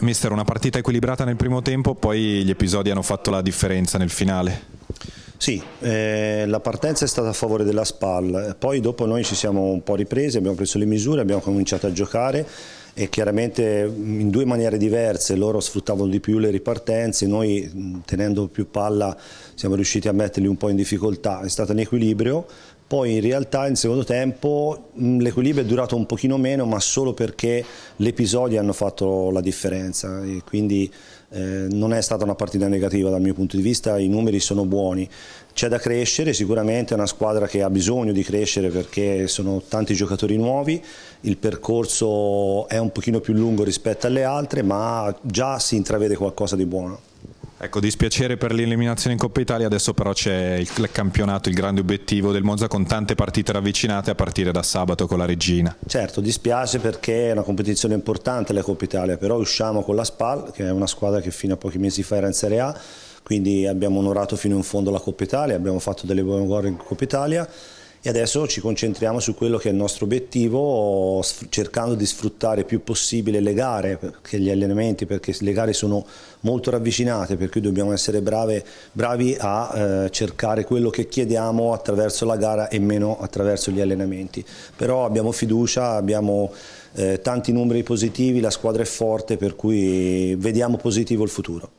Mister, una partita equilibrata nel primo tempo, poi gli episodi hanno fatto la differenza nel finale. Sì, eh, la partenza è stata a favore della SPAL, poi dopo noi ci siamo un po' ripresi, abbiamo preso le misure, abbiamo cominciato a giocare e chiaramente mm, in due maniere diverse, loro sfruttavano di più le ripartenze, noi mm, tenendo più palla siamo riusciti a metterli un po' in difficoltà, è stato un equilibrio poi in realtà in secondo tempo mm, l'equilibrio è durato un pochino meno ma solo perché gli episodi hanno fatto la differenza e quindi eh, non è stata una partita negativa dal mio punto di vista, i numeri sono buoni. C'è da crescere, sicuramente è una squadra che ha bisogno di crescere perché sono tanti giocatori nuovi, il percorso è un pochino più lungo rispetto alle altre ma già si intravede qualcosa di buono. Ecco, dispiacere per l'eliminazione in Coppa Italia, adesso però c'è il, campionato, il grande obiettivo del Monza con tante partite ravvicinate a partire da sabato con la Regina. Certo, dispiace perché è una competizione importante la Coppa Italia, però usciamo con la SPAL, che è una squadra che fino a pochi mesi fa era in Serie A, quindi abbiamo onorato fino in fondo la Coppa Italia, abbiamo fatto delle buone gol in Coppa Italia e adesso ci concentriamo su quello che è il nostro obiettivo cercando di sfruttare il più possibile le gare, perché gli allenamenti, perché le gare sono molto ravvicinate, per cui dobbiamo essere brave, bravi a eh, cercare quello che chiediamo attraverso la gara e meno attraverso gli allenamenti. Però abbiamo fiducia, abbiamo eh, tanti numeri positivi, la squadra è forte, per cui vediamo positivo il futuro.